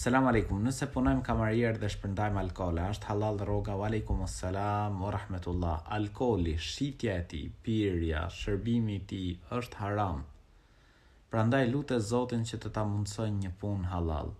Selam aleikum, nëse punojmë kamarier dhe shpërndajmë alkohle, është halal roga, wa alaikum assalam, wa rahmetullah. Alkoli, shqitja e tij, pirja, shërbimi ti, është haram. Prandaj lutë e Zotin që të ta mundësojnë një punë halal.